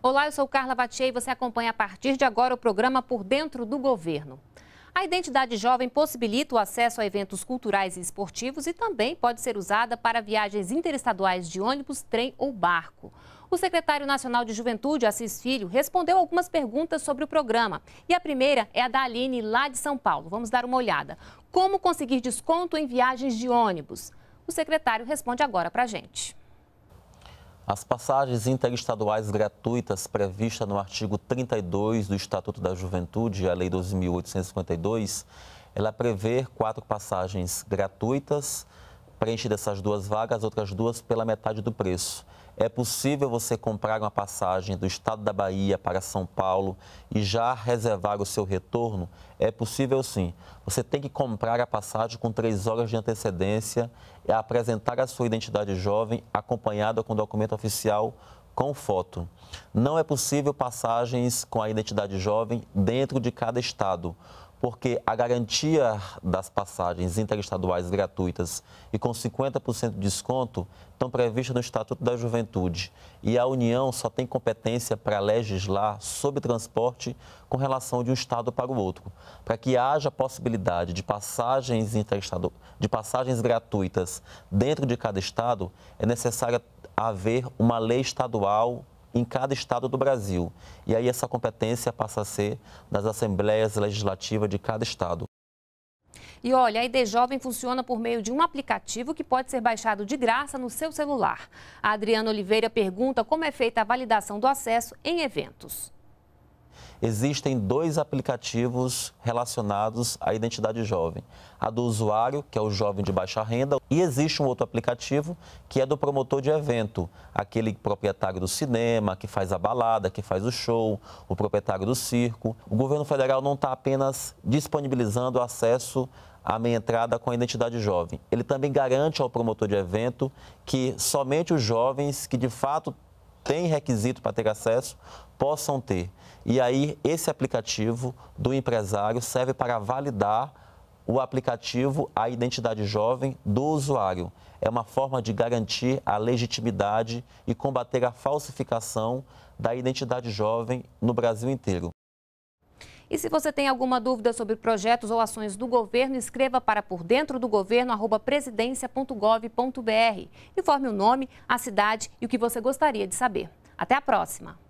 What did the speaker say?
Olá, eu sou Carla Vatier e você acompanha a partir de agora o programa Por Dentro do Governo. A identidade jovem possibilita o acesso a eventos culturais e esportivos e também pode ser usada para viagens interestaduais de ônibus, trem ou barco. O secretário nacional de Juventude, Assis Filho, respondeu algumas perguntas sobre o programa. E a primeira é a da Aline, lá de São Paulo. Vamos dar uma olhada. Como conseguir desconto em viagens de ônibus? O secretário responde agora para a gente. As passagens interestaduais gratuitas previstas no artigo 32 do Estatuto da Juventude, a Lei 12.852, ela prevê quatro passagens gratuitas preenche dessas duas vagas, outras duas pela metade do preço. É possível você comprar uma passagem do estado da Bahia para São Paulo e já reservar o seu retorno? É possível sim. Você tem que comprar a passagem com três horas de antecedência, e é apresentar a sua identidade jovem, acompanhada com documento oficial com foto. Não é possível passagens com a identidade jovem dentro de cada estado porque a garantia das passagens interestaduais gratuitas e com 50% de desconto estão previstas no Estatuto da Juventude. E a União só tem competência para legislar sobre transporte com relação de um Estado para o outro. Para que haja possibilidade de passagens, interestadu... de passagens gratuitas dentro de cada Estado, é necessário haver uma lei estadual em cada estado do Brasil. E aí essa competência passa a ser das assembleias legislativas de cada estado. E olha, a ID Jovem funciona por meio de um aplicativo que pode ser baixado de graça no seu celular. A Adriana Oliveira pergunta como é feita a validação do acesso em eventos existem dois aplicativos relacionados à identidade jovem. A do usuário, que é o jovem de baixa renda, e existe um outro aplicativo que é do promotor de evento, aquele proprietário do cinema, que faz a balada, que faz o show, o proprietário do circo. O governo federal não está apenas disponibilizando acesso a meia entrada com a identidade jovem. Ele também garante ao promotor de evento que somente os jovens que de fato têm requisito para ter acesso possam ter. E aí, esse aplicativo do empresário serve para validar o aplicativo, a identidade jovem do usuário. É uma forma de garantir a legitimidade e combater a falsificação da identidade jovem no Brasil inteiro. E se você tem alguma dúvida sobre projetos ou ações do governo, escreva para por dentro do governo presidência.gov.br. Informe o nome, a cidade e o que você gostaria de saber. Até a próxima!